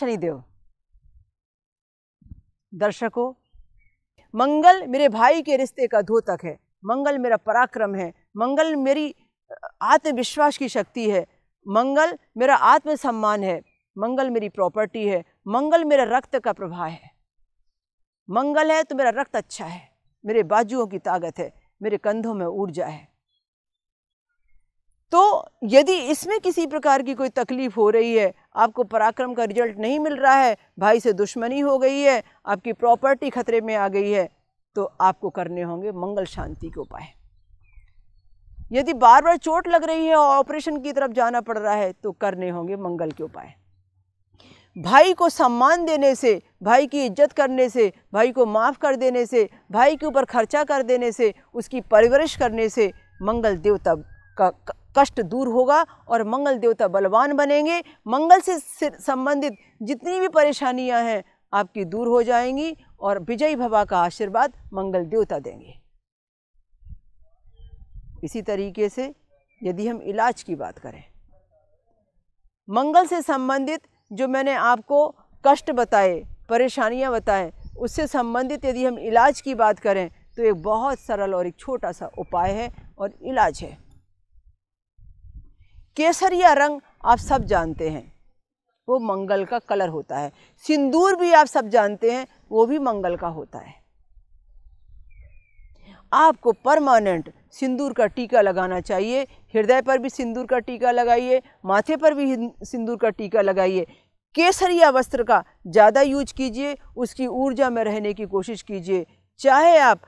शनिदेव दर्शकों मंगल मेरे भाई के रिश्ते का धोतक है मंगल मेरा पराक्रम है मंगल मेरी आत्मविश्वास की शक्ति है मंगल मेरा आत्मसम्मान है मंगल मेरी प्रॉपर्टी है मंगल मेरा रक्त का प्रभाव है मंगल है तो मेरा रक्त अच्छा है मेरे बाजुओं की ताकत है मेरे कंधों में ऊर्जा है तो यदि इसमें किसी प्रकार की कोई तकलीफ़ हो रही है आपको पराक्रम का रिजल्ट नहीं मिल रहा है भाई से दुश्मनी हो गई है आपकी प्रॉपर्टी खतरे में आ गई है तो आपको करने होंगे मंगल शांति के उपाय यदि बार बार चोट लग रही है और ऑपरेशन की तरफ जाना पड़ रहा है तो करने होंगे मंगल के उपाय भाई को सम्मान देने से भाई की इज्जत करने से भाई को माफ़ कर देने से भाई के ऊपर खर्चा कर देने से उसकी परवरिश करने से मंगल देवता का कष्ट दूर होगा और मंगल देवता बलवान बनेंगे मंगल से संबंधित जितनी भी परेशानियां हैं आपकी दूर हो जाएंगी और विजयी भवा का आशीर्वाद मंगल देवता देंगे इसी तरीके से यदि हम इलाज की बात करें मंगल से संबंधित जो मैंने आपको कष्ट बताए परेशानियां बताएं उससे संबंधित यदि हम इलाज की बात करें तो एक बहुत सरल और एक छोटा सा उपाय है और इलाज है केसरिया रंग आप सब जानते हैं वो मंगल का कलर होता है सिंदूर भी आप सब जानते हैं वो भी मंगल का होता है आपको परमानेंट सिंदूर का टीका लगाना चाहिए हृदय पर भी सिंदूर का टीका लगाइए माथे पर भी सिंदूर का टीका लगाइए केसरिया वस्त्र का ज़्यादा यूज कीजिए उसकी ऊर्जा में रहने की कोशिश कीजिए चाहे आप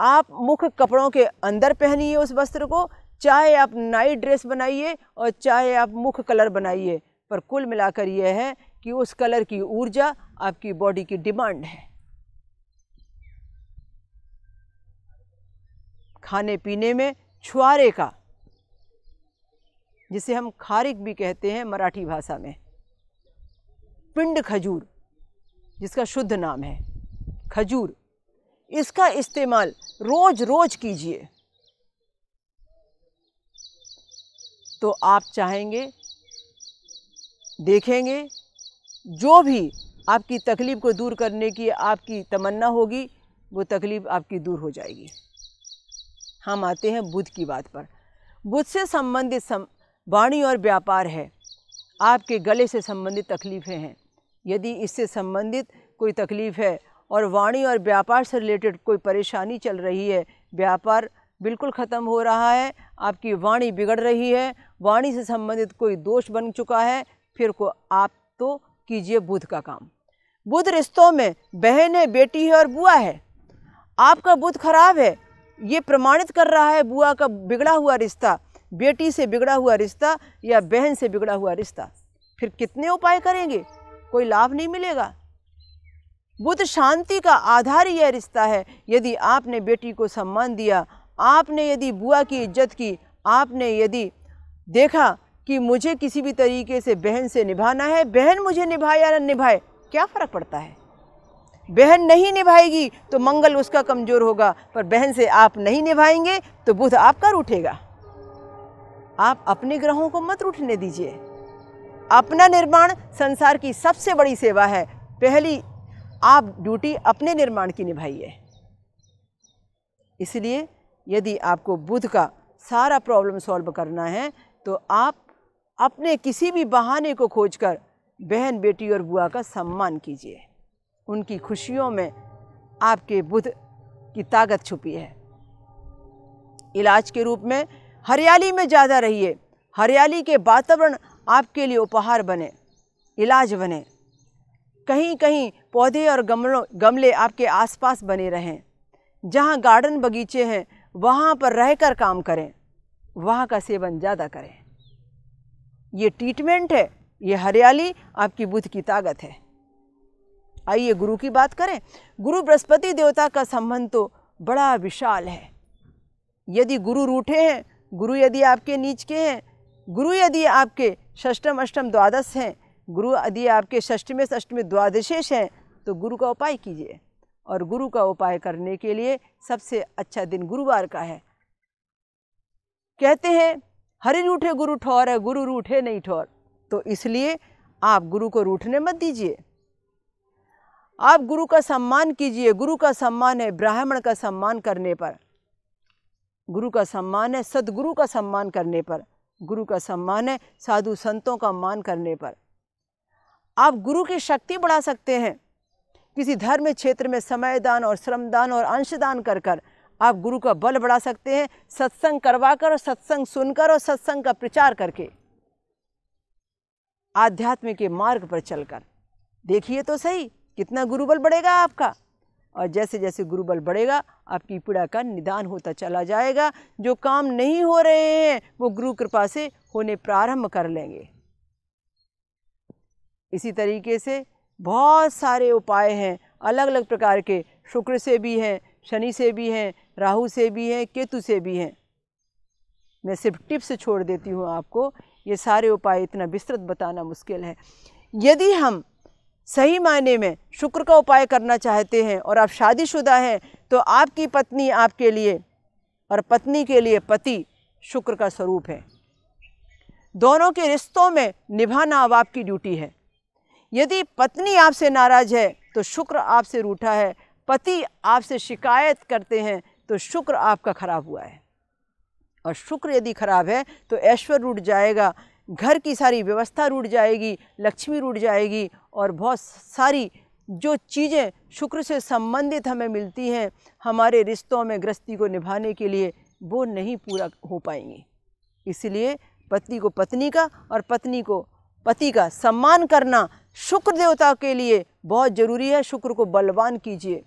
आप मुख्य कपड़ों के अंदर पहनिए उस वस्त्र को चाहे आप नाइट ड्रेस बनाइए और चाहे आप मुख्य कलर बनाइए पर कुल मिलाकर यह है कि उस कलर की ऊर्जा आपकी बॉडी की डिमांड है खाने पीने में छुआरे का जिसे हम खारिक भी कहते हैं मराठी भाषा में पिंड खजूर जिसका शुद्ध नाम है खजूर इसका इस्तेमाल रोज़ रोज़ कीजिए तो आप चाहेंगे देखेंगे जो भी आपकी तकलीफ़ को दूर करने की आपकी तमन्ना होगी वो तकलीफ़ आपकी दूर हो जाएगी हम आते हैं बुध की बात पर बुध से संबंधित सम वाणी और व्यापार है आपके गले से संबंधित तकलीफ़ें हैं यदि इससे संबंधित कोई तकलीफ़ है और वाणी और व्यापार से रिलेटेड कोई परेशानी चल रही है व्यापार बिल्कुल ख़त्म हो रहा है आपकी वाणी बिगड़ रही है वाणी से संबंधित कोई दोष बन चुका है फिर को आप तो कीजिए बुध का काम बुध रिश्तों में बहन है बेटी है और बुआ है आपका बुध खराब है ये प्रमाणित कर रहा है बुआ का बिगड़ा हुआ रिश्ता बेटी से बिगड़ा हुआ रिश्ता या बहन से बिगड़ा हुआ रिश्ता फिर कितने उपाय करेंगे कोई लाभ नहीं मिलेगा बुध शांति का आधार यह रिश्ता है यदि आपने बेटी को सम्मान दिया आपने यदि बुआ की इज्जत की आपने यदि देखा कि मुझे किसी भी तरीके से बहन से निभाना है बहन मुझे निभाए या न निभाए क्या फ़र्क पड़ता है बहन नहीं निभाएगी तो मंगल उसका कमज़ोर होगा पर बहन से आप नहीं निभाएंगे तो बुध आपका रूठेगा आप अपने ग्रहों को मत रूठने दीजिए अपना निर्माण संसार की सबसे बड़ी सेवा है पहली आप ड्यूटी अपने निर्माण की निभाइए इसलिए यदि आपको बुध का सारा प्रॉब्लम सॉल्व करना है तो आप अपने किसी भी बहाने को खोजकर बहन बेटी और बुआ का सम्मान कीजिए उनकी खुशियों में आपके बुध की ताकत छुपी है इलाज के रूप में हरियाली में ज़्यादा रहिए हरियाली के वातावरण आपके लिए उपहार बने इलाज बने कहीं कहीं पौधे और गमलों गमले आपके आसपास बने रहें जहाँ गार्डन बगीचे हैं वहाँ पर रहकर काम करें वहाँ का सेवन ज़्यादा करें ये ट्रीटमेंट है ये हरियाली आपकी बुद्ध की ताकत है आइए गुरु की बात करें गुरु बृहस्पति देवता का संबंध तो बड़ा विशाल है यदि गुरु रूठे हैं गुरु यदि आपके नीच के हैं गुरु यदि आपके षष्टम अष्टम द्वादश हैं गुरु यदि आपके षष्ठ में षष्ठ में हैं तो गुरु का उपाय कीजिए और गुरु का उपाय करने के लिए सबसे अच्छा दिन गुरुवार का है कहते हैं हरि रूठे गुरु ठौर है गुरु रूठे नहीं ठौर तो इसलिए आप गुरु को रूठने मत दीजिए आप गुरु का सम्मान कीजिए गुरु का सम्मान है ब्राह्मण का सम्मान करने पर गुरु का सम्मान है सदगुरु का सम्मान करने पर गुरु का सम्मान है साधु संतों का मान करने पर आप गुरु की शक्ति बढ़ा सकते हैं किसी धर्म क्षेत्र में समय दान और श्रमदान और अंशदान कर कर आप गुरु का बल बढ़ा सकते हैं सत्संग करवा कर और सत्संग सुनकर और सत्संग का प्रचार करके आध्यात्म के मार्ग पर चलकर देखिए तो सही कितना गुरुबल बढ़ेगा आपका और जैसे जैसे गुरुबल बढ़ेगा आपकी पीड़ा का निदान होता चला जाएगा जो काम नहीं हो रहे हैं वो गुरु कृपा से होने प्रारंभ कर लेंगे इसी तरीके से बहुत सारे उपाय हैं अलग अलग प्रकार के शुक्र से भी हैं शनि से भी हैं राहु से भी हैं केतु से भी हैं मैं सिर्फ टिप्स छोड़ देती हूँ आपको ये सारे उपाय इतना विस्तृत बताना मुश्किल है यदि हम सही मायने में शुक्र का उपाय करना चाहते हैं और आप शादीशुदा हैं तो आपकी पत्नी आपके लिए और पत्नी के लिए पति शुक्र का स्वरूप है दोनों के रिश्तों में निभाना अब आपकी ड्यूटी है यदि पत्नी आपसे नाराज़ है तो शुक्र आपसे रूठा है पति आपसे शिकायत करते हैं तो शुक्र आपका ख़राब हुआ है और शुक्र यदि ख़राब है तो ऐश्वर्य रूठ जाएगा घर की सारी व्यवस्था रूठ जाएगी लक्ष्मी रूठ जाएगी और बहुत सारी जो चीज़ें शुक्र से संबंधित हमें मिलती हैं हमारे रिश्तों में गृहस्थी को निभाने के लिए वो नहीं पूरा हो पाएंगी इसलिए पति को पत्नी का और पत्नी को पति का सम्मान करना शुक्र देवता के लिए बहुत ज़रूरी है शुक्र को बलवान कीजिए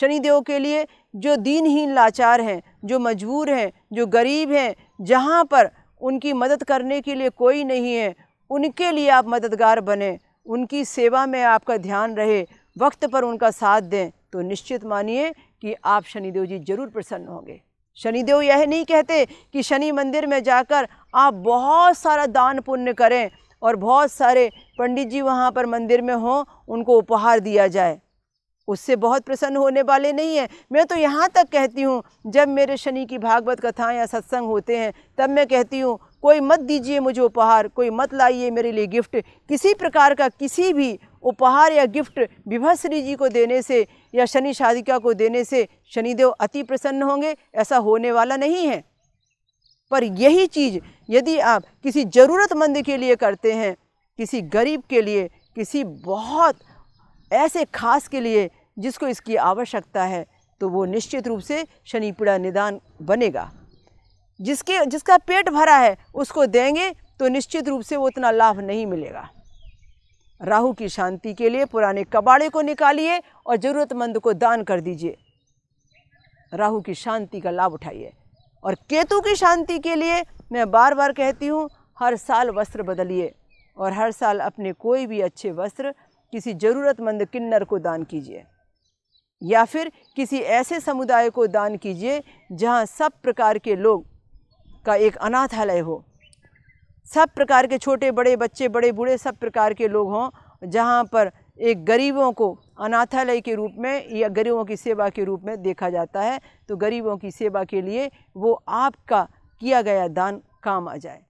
शनिदेव के लिए जो दीनहीन लाचार हैं जो मजबूर हैं जो गरीब हैं जहाँ पर उनकी मदद करने के लिए कोई नहीं है उनके लिए आप मददगार बने उनकी सेवा में आपका ध्यान रहे वक्त पर उनका साथ दें तो निश्चित मानिए कि आप शनिदेव जी ज़रूर प्रसन्न होंगे शनिदेव यह नहीं कहते कि शनि मंदिर में जाकर आप बहुत सारा दान पुण्य करें और बहुत सारे पंडित जी वहाँ पर मंदिर में हों उनको उपहार दिया जाए उससे बहुत प्रसन्न होने वाले नहीं हैं मैं तो यहाँ तक कहती हूँ जब मेरे शनि की भागवत कथाएँ या सत्संग होते हैं तब मैं कहती हूँ कोई मत दीजिए मुझे उपहार कोई मत लाइए मेरे लिए गिफ्ट किसी प्रकार का किसी भी उपहार या गिफ्ट विभश्री जी को देने से या शनि शादिका को देने से शनिदेव अति प्रसन्न होंगे ऐसा होने वाला नहीं है पर यही चीज़ यदि आप किसी ज़रूरतमंद के लिए करते हैं किसी गरीब के लिए किसी बहुत ऐसे खास के लिए जिसको इसकी आवश्यकता है तो वो निश्चित रूप से शनि पीड़ा निदान बनेगा जिसके जिसका पेट भरा है उसको देंगे तो निश्चित रूप से वो उतना लाभ नहीं मिलेगा राहु की शांति के लिए पुराने कबाड़े को निकालिए और ज़रूरतमंद को दान कर दीजिए राहु की शांति का लाभ उठाइए और केतु की शांति के लिए मैं बार बार कहती हूँ हर साल वस्त्र बदलिए और हर साल अपने कोई भी अच्छे वस्त्र किसी ज़रूरतमंद किन्नर को दान कीजिए या फिर किसी ऐसे समुदाय को दान कीजिए जहाँ सब प्रकार के लोग का एक अनाथालय हो सब प्रकार के छोटे बड़े बच्चे बड़े बूढ़े सब प्रकार के लोग हों जहाँ पर एक गरीबों को अनाथालय के रूप में या गरीबों की सेवा के रूप में देखा जाता है तो गरीबों की सेवा के लिए वो आपका किया गया दान काम आ जाए